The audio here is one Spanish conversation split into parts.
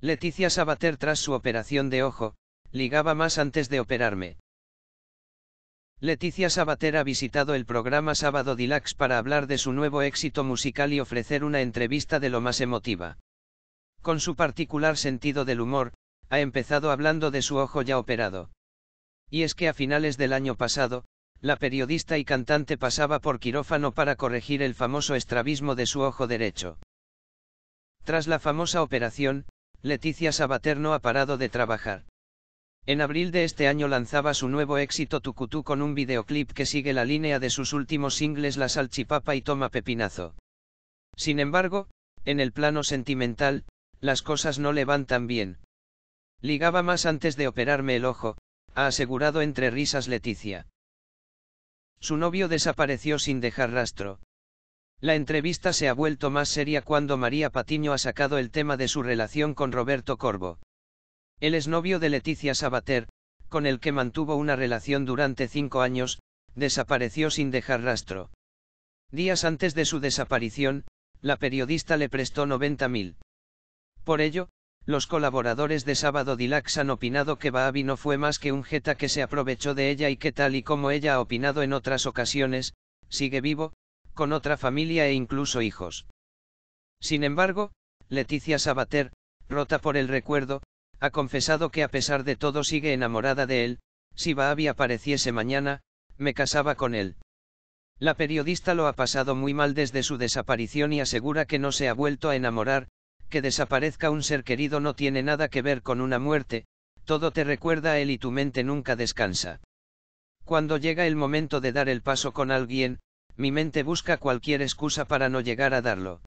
Leticia Sabater tras su operación de ojo, ligaba más antes de operarme. Leticia Sabater ha visitado el programa Sábado Dilax para hablar de su nuevo éxito musical y ofrecer una entrevista de lo más emotiva. Con su particular sentido del humor, ha empezado hablando de su ojo ya operado. Y es que a finales del año pasado, la periodista y cantante pasaba por quirófano para corregir el famoso estrabismo de su ojo derecho. Tras la famosa operación, Leticia Sabater no ha parado de trabajar. En abril de este año lanzaba su nuevo éxito Tucutú con un videoclip que sigue la línea de sus últimos singles La Salchipapa y Toma Pepinazo. Sin embargo, en el plano sentimental, las cosas no le van tan bien. Ligaba más antes de operarme el ojo, ha asegurado entre risas Leticia. Su novio desapareció sin dejar rastro. La entrevista se ha vuelto más seria cuando María Patiño ha sacado el tema de su relación con Roberto Corvo. El exnovio de Leticia Sabater, con el que mantuvo una relación durante cinco años, desapareció sin dejar rastro. Días antes de su desaparición, la periodista le prestó 90.000. Por ello, los colaboradores de Sábado Dilax han opinado que Baabi no fue más que un jeta que se aprovechó de ella y que tal y como ella ha opinado en otras ocasiones, sigue vivo, con otra familia e incluso hijos. Sin embargo, Leticia Sabater, rota por el recuerdo, ha confesado que a pesar de todo sigue enamorada de él, si Baabi apareciese mañana, me casaba con él. La periodista lo ha pasado muy mal desde su desaparición y asegura que no se ha vuelto a enamorar, que desaparezca un ser querido no tiene nada que ver con una muerte, todo te recuerda a él y tu mente nunca descansa. Cuando llega el momento de dar el paso con alguien, mi mente busca cualquier excusa para no llegar a darlo.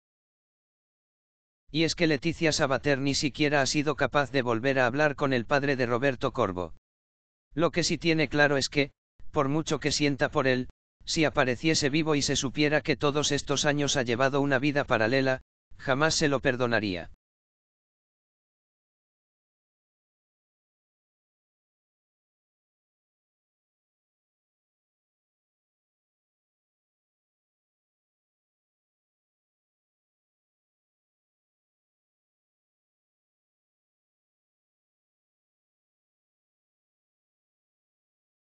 Y es que Leticia Sabater ni siquiera ha sido capaz de volver a hablar con el padre de Roberto Corvo. Lo que sí tiene claro es que, por mucho que sienta por él, si apareciese vivo y se supiera que todos estos años ha llevado una vida paralela, jamás se lo perdonaría.